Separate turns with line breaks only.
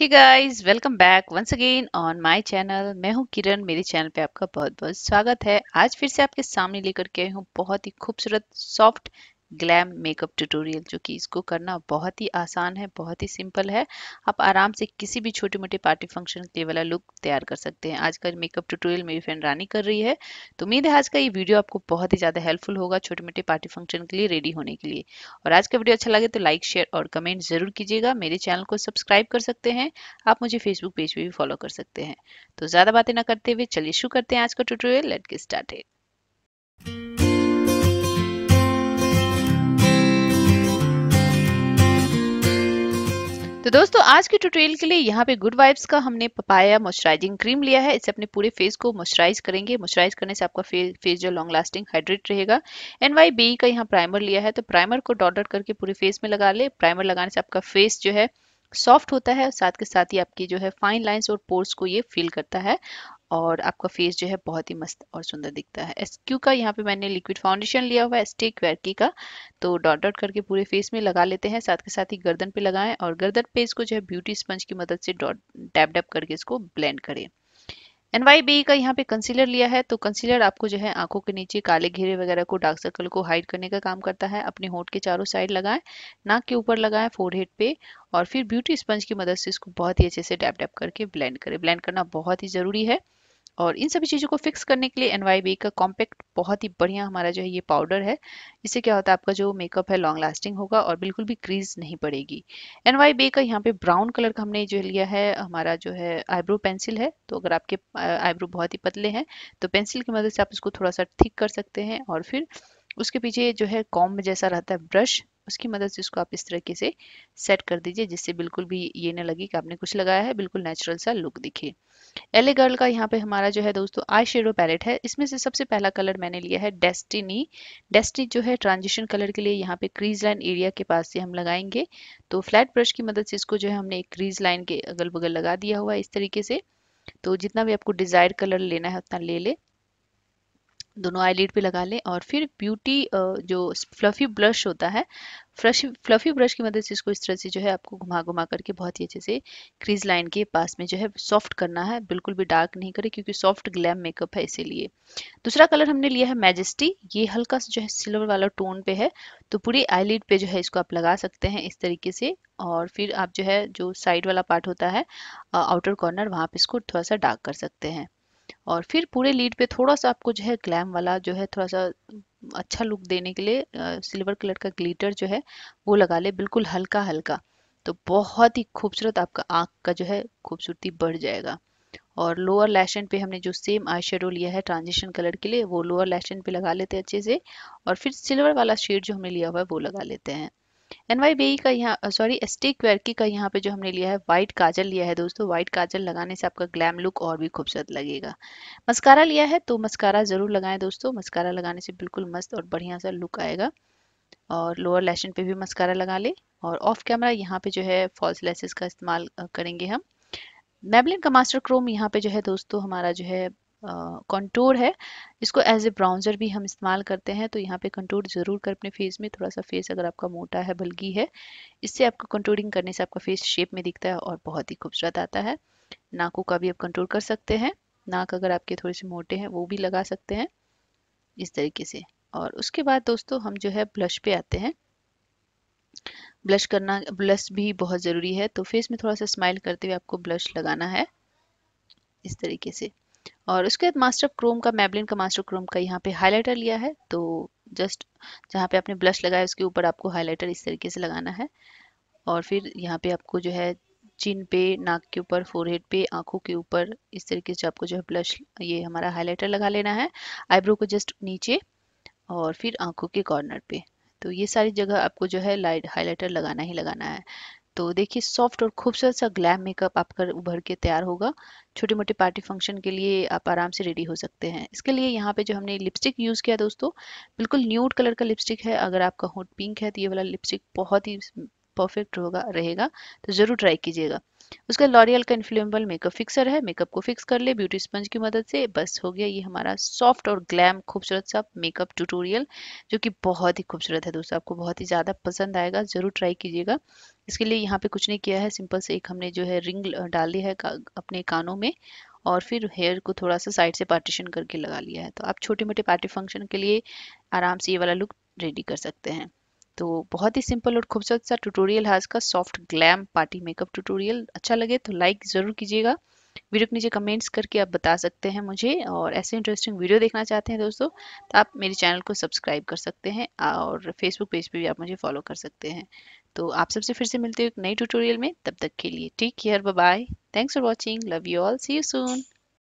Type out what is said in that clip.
hey guys welcome back once again on my channel मैं हूँ किरण मेरे चैनल पे आपका बहुत बहुत स्वागत है आज फिर से आपके सामने लेकर के आई हूँ बहुत ही खूबसूरत सॉफ्ट ग्लैम मेकअप ट्यूटोरियल जो कि इसको करना बहुत ही आसान है बहुत ही सिंपल है आप आराम से किसी भी छोटे मोटे पार्टी फंक्शन के वाला लुक तैयार कर सकते हैं आज का मेकअप ट्यूटोरियल मेरी फ्रेंड रानी कर रही है तो उम्मीद है आज का ये वीडियो आपको बहुत ही ज़्यादा हेल्पफुल होगा छोटे मोटे पार्टी फंक्शन के लिए रेडी होने के लिए और आज का वीडियो अच्छा लगे तो लाइक शेयर और कमेंट जरूर कीजिएगा मेरे चैनल को सब्सक्राइब कर सकते हैं आप मुझे फेसबुक पेज पर भी फॉलो कर सकते हैं तो ज़्यादा बातें ना करते हुए चलिए शुरू करते हैं आज का ट्यूटोरियल लेट के स्टार्टेड तो दोस्तों आज के ट्यूटोरियल के लिए यहाँ पे गुड वाइब्स का हमने पपाया मॉइस्चराइजिंग क्रीम लिया है इससे अपने पूरे फेस को मॉइस्चराइज करेंगे मॉइस्चराइज करने से आपका फेस फेस जो लॉन्ग लास्टिंग हाइड्रेट रहेगा एन वाई बी का यहाँ प्राइमर लिया है तो प्राइमर को डॉट डॉट करके पूरे फेस में लगा ले प्राइमर लगाने से आपका फेस जो है सॉफ्ट होता है साथ के साथ ही आपकी जो है फाइन लाइंस और पोर्स को ये फील करता है और आपका फेस जो है बहुत ही मस्त और सुंदर दिखता है एस क्यू का यहाँ पे मैंने लिक्विड फाउंडेशन लिया हुआ है स्टिक वेरकी का तो डॉट डॉट करके पूरे फेस में लगा लेते हैं साथ के साथ ही गर्दन पे लगाएं और गर्दन पे इसको जो है ब्यूटी स्पंज की मदद से डॉट डैप डैप करके इसको ब्लेंड करें एन वाई बी का यहाँ पे कंसीलर लिया है तो कंसीलर आपको जो है आंखों के नीचे काले घेरे वगैरह को डार्क सर्कल को हाइड करने का काम करता है अपने होंठ के चारों साइड लगाएं नाक के ऊपर लगाएं फोरहेड पे और फिर ब्यूटी स्पंज की मदद से इसको बहुत ही अच्छे से डैप डैप करके ब्लेंड करें ब्लेंड करना बहुत ही ज़रूरी है और इन सभी चीज़ों को फिक्स करने के लिए एन का कॉम्पैक्ट बहुत ही बढ़िया हमारा जो है ये पाउडर है इससे क्या होता है आपका जो मेकअप है लॉन्ग लास्टिंग होगा और बिल्कुल भी क्रीज नहीं पड़ेगी एन का यहाँ पे ब्राउन कलर का हमने जो लिया है हमारा जो है आईब्रो पेंसिल है तो अगर आपके आईब्रो बहुत ही पतले हैं तो पेंसिल की मदद से आप इसको थोड़ा सा थिक कर सकते हैं और फिर उसके पीछे जो है कॉम्ब जैसा रहता है ब्रश उसकी मदद से इसको आप इस तरीके से सेट कर दीजिए जिससे बिल्कुल भी ये ना लगे कि आपने कुछ लगाया है बिल्कुल नेचुरल सा लुक दिखे एले गर्ल का यहाँ पे हमारा जो है दोस्तों आई शेडो पैलेट है इसमें से सबसे पहला कलर मैंने लिया है डेस्टिनी डेस्टिनी जो है ट्रांजिशन कलर के लिए यहाँ पे क्रीज लाइन एरिया के पास से हम लगाएंगे तो फ्लैट ब्रश की मदद से इसको जो है हमने एक क्रीज लाइन के अगल बगल लगा दिया हुआ है इस तरीके से तो जितना भी आपको डिजायर कलर लेना है उतना ले ले दोनों आईलिड पे लगा लें और फिर ब्यूटी जो फ्लफी ब्रश होता है फ्लश फ्लफी ब्रश की मदद मतलब से इसको इस तरह से जो है आपको घुमा घुमा करके बहुत ही अच्छे से क्रीज लाइन के पास में जो है सॉफ्ट करना है बिल्कुल भी डार्क नहीं करें क्योंकि सॉफ्ट ग्लैम मेकअप है इसीलिए दूसरा कलर हमने लिया है मैजेस्टी ये हल्का सा जो है सिल्वर वाला टोन पे है तो पूरी आईलिड पे जो है इसको आप लगा सकते हैं इस तरीके से और फिर आप जो है जो साइड वाला पार्ट होता है आउटर कॉर्नर वहाँ पर इसको थोड़ा सा डार्क कर सकते हैं और फिर पूरे लीड पे थोड़ा सा आपको जो है ग्लैम वाला जो है थोड़ा सा अच्छा लुक देने के लिए सिल्वर कलर का ग्लिटर जो है वो लगा ले बिल्कुल हल्का हल्का तो बहुत ही खूबसूरत आपका आँख का जो है खूबसूरती बढ़ जाएगा और लोअर लैशन पे हमने जो सेम आई शेडो लिया है ट्रांजिशन कलर के लिए वो लोअर लैशन पे लगा लेते हैं अच्छे से और फिर सिल्वर वाला शेड जो हमने लिया हुआ है वो लगा लेते हैं एन वाई बी का यहाँ सॉरी एस्टी क्वेरकी का यहाँ पे जो हमने लिया है व्हाइट काजल लिया है दोस्तों व्हाइट काजल लगाने से आपका ग्लैम लुक और भी खूबसूरत लगेगा मस्कारा लिया है तो मस्कारा ज़रूर लगाएं दोस्तों मस्कारा लगाने से बिल्कुल मस्त और बढ़िया सा लुक आएगा और लोअर लैशन पे भी मस्कारा लगा ले और ऑफ कैमरा यहाँ पे जो है फॉल्स लेसेस का इस्तेमाल करेंगे हम मेबलिन का मास्टर क्रोम यहाँ पे जो है दोस्तों हमारा जो है कंटूर है इसको एज ए ब्राउज़र भी हम इस्तेमाल करते हैं तो यहाँ पे कंटूर ज़रूर कर अपने फेस में थोड़ा सा फेस अगर आपका मोटा है बल्गी है इससे आपको कंटूरिंग करने से आपका फेस शेप में दिखता है और बहुत ही खूबसूरत आता है नाकों का भी आप कंटूर कर सकते हैं नाक अगर आपके थोड़े से मोटे हैं वो भी लगा सकते हैं इस तरीके से और उसके बाद दोस्तों हम जो है ब्लश पे आते हैं ब्लश करना ब्लश भी बहुत ज़रूरी है तो फेस में थोड़ा सा स्माइल करते हुए आपको ब्लश लगाना है इस तरीके से और उसके बाद मास्टर ऑफ क्रोम का मैबलिन का मास्टर क्रोम का यहाँ पे हाईलाइटर लिया है तो जस्ट जहाँ पे आपने ब्लश लगाया उसके ऊपर आपको हाईलाइटर इस तरीके से लगाना है और फिर यहाँ पे आपको जो है चिन पे नाक के ऊपर फोरहेड पे आंखों के ऊपर इस तरीके से आपको जो है ब्लश ये हमारा हाईलाइटर लगा लेना है आईब्रो को जस्ट नीचे और फिर आंखों के कॉर्नर पे तो ये सारी जगह आपको जो है लाइट हाईलाइटर लगाना ही लगाना है तो देखिए सॉफ्ट और खूबसूरत सा ग्लैम मेकअप आपका उभर के तैयार होगा छोटे मोटे पार्टी फंक्शन के लिए आप आराम से रेडी हो सकते हैं इसके लिए यहाँ पे जो हमने लिपस्टिक यूज़ किया दोस्तों बिल्कुल न्यूड कलर का लिपस्टिक है अगर आपका होट पिंक है तो ये वाला लिपस्टिक बहुत ही परफेक्ट होगा रहेगा तो ज़रूर ट्राई कीजिएगा उसका लॉरियल का इन्फ्लुएबल मेकअप फिक्सर है मेकअप को फिक्स कर ले ब्यूटी स्पंज की मदद से बस हो गया ये हमारा सॉफ्ट और ग्लैम खूबसूरत सा मेकअप ट्यूटोरियल जो कि बहुत ही खूबसूरत है दोस्तों आपको बहुत ही ज़्यादा पसंद आएगा ज़रूर ट्राई कीजिएगा इसके लिए यहाँ पे कुछ नहीं किया है सिंपल से एक हमने जो है रिंग डाल दी है का, अपने कानों में और फिर हेयर को थोड़ा सा साइड से पार्टीशन करके लगा लिया है तो आप छोटे मोटे पार्टी फंक्शन के लिए आराम से ये वाला लुक रेडी कर सकते हैं तो बहुत ही सिंपल और खूबसूरत सा ट्यूटोरियल है आज का soft glam party makeup tutorial अच्छा लगे तो लाइक ज़रूर कीजिएगा वीडियो के नीचे कमेंट्स करके आप बता सकते हैं मुझे और ऐसे इंटरेस्टिंग वीडियो देखना चाहते हैं दोस्तों तो आप मेरे चैनल को सब्सक्राइब कर सकते हैं और फेसबुक पेज पर भी आप मुझे फॉलो कर सकते हैं तो आप सबसे फिर से मिलते हो एक नई ट्यूटोरियल में तब तक के लिए take care bye thanks for watching love you all see you soon